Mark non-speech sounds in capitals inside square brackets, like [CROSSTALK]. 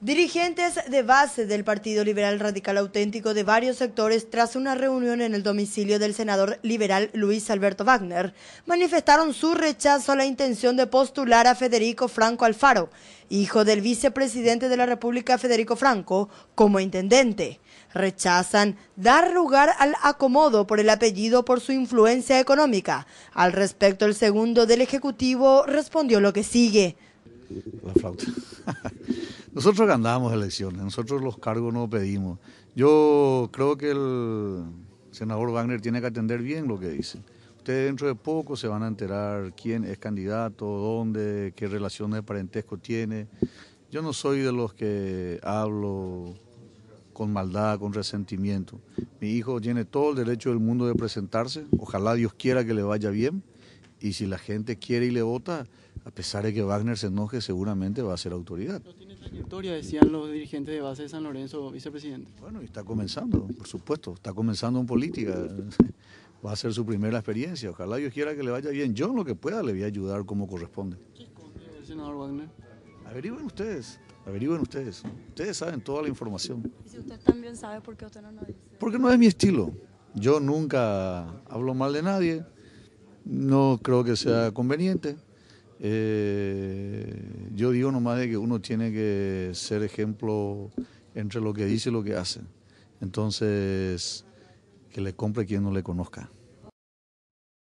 Dirigentes de base del Partido Liberal Radical Auténtico de varios sectores, tras una reunión en el domicilio del senador liberal Luis Alberto Wagner, manifestaron su rechazo a la intención de postular a Federico Franco Alfaro, hijo del vicepresidente de la República Federico Franco, como intendente. Rechazan dar lugar al acomodo por el apellido por su influencia económica. Al respecto, el segundo del Ejecutivo respondió lo que sigue. La flauta. [LAUGHS] Nosotros ganamos elecciones, nosotros los cargos no pedimos. Yo creo que el senador Wagner tiene que atender bien lo que dice. Ustedes dentro de poco se van a enterar quién es candidato, dónde, qué relaciones de parentesco tiene. Yo no soy de los que hablo con maldad, con resentimiento. Mi hijo tiene todo el derecho del mundo de presentarse. Ojalá Dios quiera que le vaya bien. Y si la gente quiere y le vota, a pesar de que Wagner se enoje, seguramente va a ser autoridad historia decían los dirigentes de base de San Lorenzo, vicepresidente. Bueno, y está comenzando, por supuesto, está comenzando en política. [LAUGHS] Va a ser su primera experiencia. Ojalá Dios quiera que le vaya bien. Yo lo que pueda le voy a ayudar como corresponde. ¿Qué el senador Wagner? Averigüen ustedes, averigüen ustedes. Ustedes saben toda la información. ¿Y si usted también sabe por qué usted no lo dice? Porque no es mi estilo. Yo nunca hablo mal de nadie. No creo que sea conveniente. Eh, yo digo nomás de que uno tiene que ser ejemplo entre lo que dice y lo que hace. Entonces, que le compre quien no le conozca.